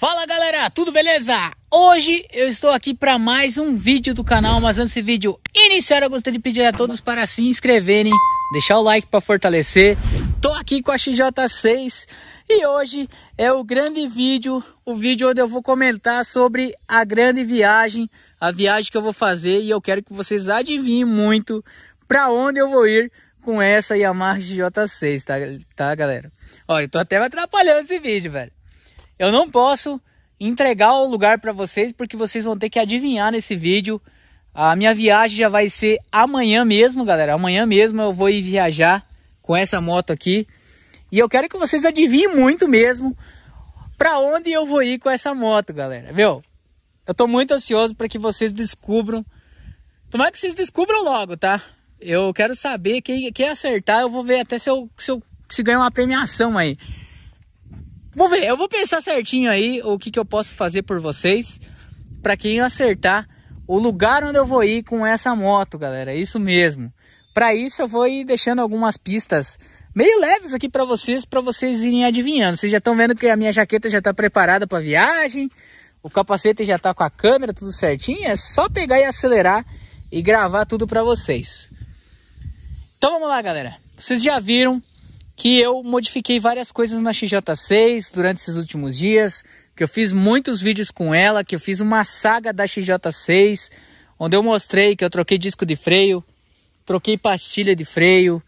Fala galera, tudo beleza? Hoje eu estou aqui para mais um vídeo do canal, mas antes desse vídeo iniciar eu gostaria de pedir a todos para se inscreverem, deixar o like para fortalecer. Tô aqui com a XJ6 e hoje é o grande vídeo, o vídeo onde eu vou comentar sobre a grande viagem, a viagem que eu vou fazer e eu quero que vocês adivinhem muito para onde eu vou ir com essa Yamaha XJ6, tá, tá galera? Olha, eu tô até me atrapalhando esse vídeo, velho. Eu não posso entregar o lugar para vocês porque vocês vão ter que adivinhar nesse vídeo. A minha viagem já vai ser amanhã mesmo, galera. Amanhã mesmo eu vou ir viajar com essa moto aqui. E eu quero que vocês adivinhem muito mesmo para onde eu vou ir com essa moto, galera. Meu, eu tô muito ansioso para que vocês descubram. Tomara que vocês descubram logo, tá? Eu quero saber quem, quem acertar. Eu vou ver até se eu, se eu se ganho uma premiação aí. Vou ver, eu vou pensar certinho aí o que, que eu posso fazer por vocês. para quem acertar o lugar onde eu vou ir com essa moto, galera. Isso mesmo. Para isso eu vou ir deixando algumas pistas meio leves aqui para vocês, para vocês irem adivinhando. Vocês já estão vendo que a minha jaqueta já está preparada para viagem, o capacete já está com a câmera tudo certinho, é só pegar e acelerar e gravar tudo para vocês. Então vamos lá, galera. Vocês já viram que eu modifiquei várias coisas na XJ6 durante esses últimos dias, que eu fiz muitos vídeos com ela, que eu fiz uma saga da XJ6, onde eu mostrei que eu troquei disco de freio, troquei pastilha de freio,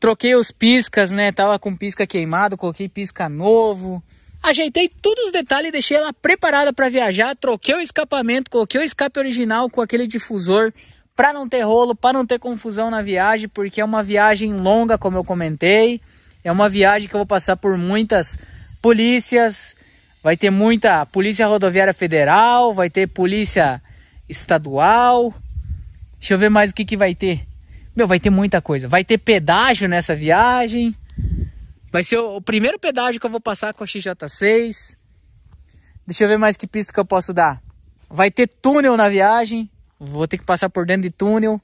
troquei os piscas, né? Tava com pisca queimado, coloquei pisca novo. Ajeitei todos os detalhes, deixei ela preparada para viajar, troquei o escapamento, coloquei o escape original com aquele difusor para não ter rolo, para não ter confusão na viagem, porque é uma viagem longa, como eu comentei. É uma viagem que eu vou passar por muitas polícias. Vai ter muita Polícia Rodoviária Federal, vai ter Polícia Estadual. Deixa eu ver mais o que, que vai ter. Meu, vai ter muita coisa. Vai ter pedágio nessa viagem. Vai ser o, o primeiro pedágio que eu vou passar com a XJ6. Deixa eu ver mais que pista que eu posso dar. Vai ter túnel na viagem. Vou ter que passar por dentro de túnel.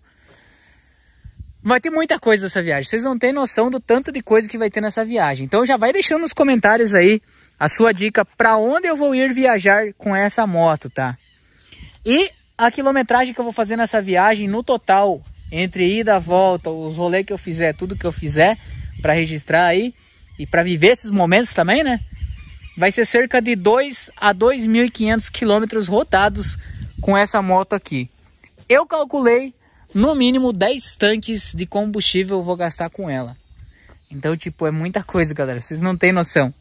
Vai ter muita coisa nessa viagem. Vocês não têm noção do tanto de coisa que vai ter nessa viagem. Então já vai deixando nos comentários aí a sua dica para onde eu vou ir viajar com essa moto, tá? E a quilometragem que eu vou fazer nessa viagem no total, entre ida e volta, os rolês que eu fizer, tudo que eu fizer para registrar aí e para viver esses momentos também, né? Vai ser cerca de 2 a 2.500 quilômetros rodados com essa moto aqui. Eu calculei no mínimo 10 tanques de combustível eu vou gastar com ela. Então, tipo, é muita coisa, galera. Vocês não têm noção.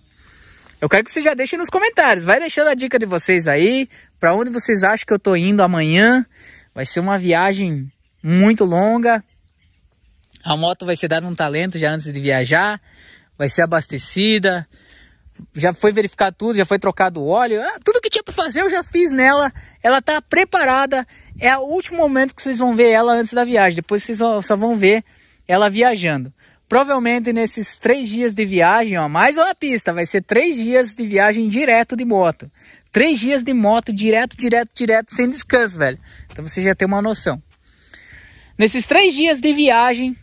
Eu quero que vocês já deixem nos comentários. Vai deixando a dica de vocês aí. Para onde vocês acham que eu tô indo amanhã. Vai ser uma viagem muito longa. A moto vai ser dada um talento já antes de viajar. Vai ser abastecida. Já foi verificar tudo, já foi trocado o óleo. Ah, tudo que tinha para fazer eu já fiz nela. Ela tá preparada. É o último momento que vocês vão ver ela antes da viagem. Depois vocês só vão ver ela viajando. Provavelmente nesses três dias de viagem, ó, mais uma pista, vai ser três dias de viagem direto de moto. Três dias de moto direto, direto, direto, sem descanso, velho. Então você já tem uma noção. Nesses três dias de viagem,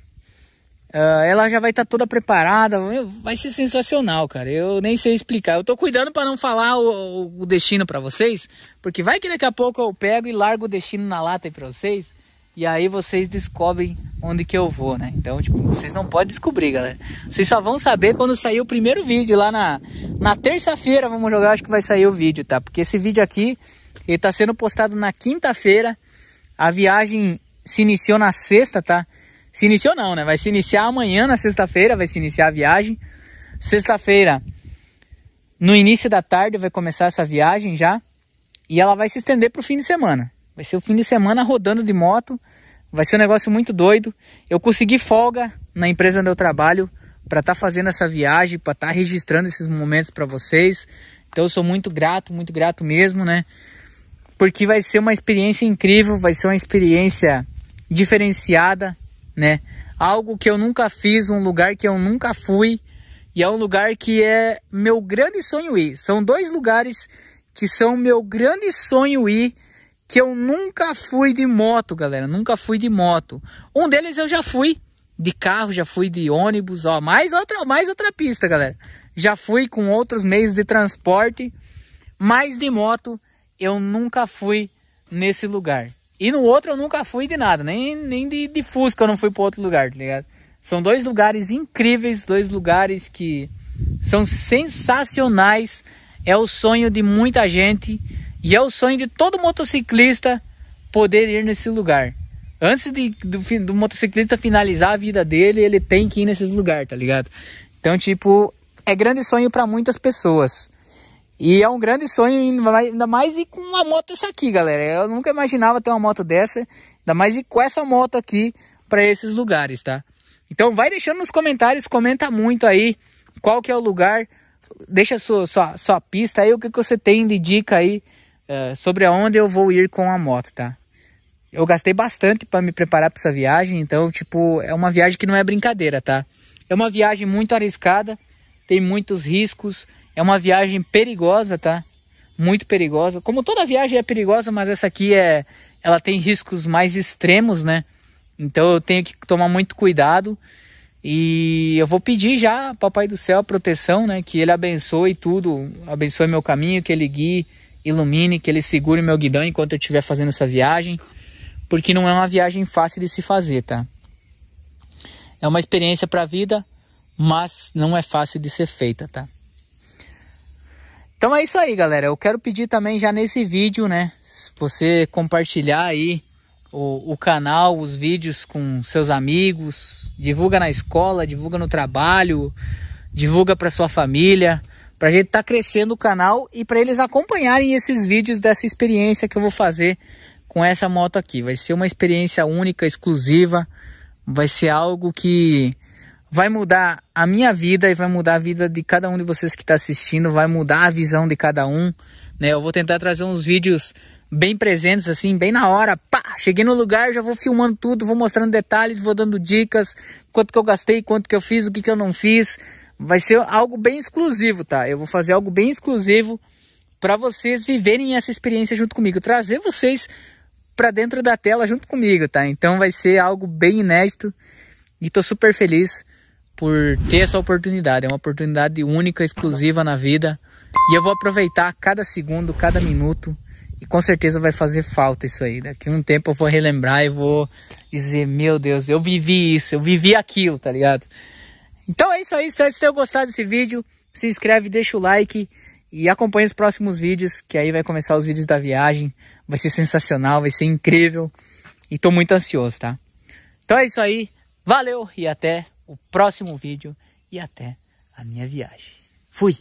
Uh, ela já vai estar tá toda preparada, vai ser sensacional, cara. Eu nem sei explicar. Eu tô cuidando para não falar o, o destino para vocês, porque vai que daqui a pouco eu pego e largo o destino na lata aí para vocês, e aí vocês descobrem onde que eu vou, né? Então, tipo, vocês não podem descobrir, galera. Vocês só vão saber quando sair o primeiro vídeo lá na na terça-feira, vamos jogar, acho que vai sair o vídeo, tá? Porque esse vídeo aqui ele tá sendo postado na quinta-feira. A viagem se iniciou na sexta, tá? Se iniciou não, né? Vai se iniciar amanhã, na sexta-feira, vai se iniciar a viagem. Sexta-feira, no início da tarde, vai começar essa viagem já. E ela vai se estender para o fim de semana. Vai ser o fim de semana rodando de moto. Vai ser um negócio muito doido. Eu consegui folga na empresa onde eu trabalho para estar tá fazendo essa viagem, para estar tá registrando esses momentos para vocês. Então eu sou muito grato, muito grato mesmo, né? Porque vai ser uma experiência incrível, vai ser uma experiência diferenciada, né? Algo que eu nunca fiz, um lugar que eu nunca fui e é um lugar que é meu grande sonho ir. São dois lugares que são meu grande sonho ir que eu nunca fui de moto, galera, nunca fui de moto. Um deles eu já fui de carro, já fui de ônibus, ó, mais outra, mais outra pista, galera. Já fui com outros meios de transporte, mas de moto eu nunca fui nesse lugar. E no outro eu nunca fui de nada, nem, nem de, de Fusca eu não fui para outro lugar, tá ligado? São dois lugares incríveis, dois lugares que são sensacionais. É o sonho de muita gente e é o sonho de todo motociclista poder ir nesse lugar. Antes de, do, do motociclista finalizar a vida dele, ele tem que ir nesses lugares, tá ligado? Então, tipo, é grande sonho para muitas pessoas. E é um grande sonho, ainda mais e com uma moto essa aqui, galera. Eu nunca imaginava ter uma moto dessa, ainda mais e com essa moto aqui para esses lugares, tá? Então vai deixando nos comentários, comenta muito aí qual que é o lugar, deixa sua, sua, sua pista aí, o que, que você tem de dica aí uh, sobre aonde eu vou ir com a moto, tá? Eu gastei bastante para me preparar para essa viagem, então, tipo, é uma viagem que não é brincadeira, tá? É uma viagem muito arriscada, tem muitos riscos, é uma viagem perigosa, tá? Muito perigosa. Como toda viagem é perigosa, mas essa aqui é ela tem riscos mais extremos, né? Então eu tenho que tomar muito cuidado. E eu vou pedir já, Papai do Céu, a proteção, né? Que Ele abençoe tudo, abençoe meu caminho, que Ele guie, ilumine, que Ele segure meu guidão enquanto eu estiver fazendo essa viagem. Porque não é uma viagem fácil de se fazer, tá? É uma experiência para a vida, mas não é fácil de ser feita, tá? Então é isso aí, galera. Eu quero pedir também já nesse vídeo, né? Você compartilhar aí o, o canal, os vídeos com seus amigos, divulga na escola, divulga no trabalho, divulga para sua família, para a gente estar tá crescendo o canal e para eles acompanharem esses vídeos dessa experiência que eu vou fazer com essa moto aqui. Vai ser uma experiência única, exclusiva, vai ser algo que vai mudar a minha vida e vai mudar a vida de cada um de vocês que está assistindo, vai mudar a visão de cada um. Né? Eu vou tentar trazer uns vídeos bem presentes, assim, bem na hora. Pá, cheguei no lugar, já vou filmando tudo, vou mostrando detalhes, vou dando dicas, quanto que eu gastei, quanto que eu fiz, o que, que eu não fiz. Vai ser algo bem exclusivo, tá? Eu vou fazer algo bem exclusivo para vocês viverem essa experiência junto comigo, trazer vocês para dentro da tela junto comigo, tá? Então vai ser algo bem inédito e tô super feliz por ter essa oportunidade. É uma oportunidade única, exclusiva na vida. E eu vou aproveitar cada segundo, cada minuto. E com certeza vai fazer falta isso aí. Daqui um tempo eu vou relembrar e vou dizer: Meu Deus, eu vivi isso, eu vivi aquilo, tá ligado? Então é isso aí. Espero que vocês tenham gostado desse vídeo. Se inscreve, deixa o like e acompanha os próximos vídeos, que aí vai começar os vídeos da viagem. Vai ser sensacional, vai ser incrível. E tô muito ansioso, tá? Então é isso aí. Valeu e até o próximo vídeo e até a minha viagem. Fui!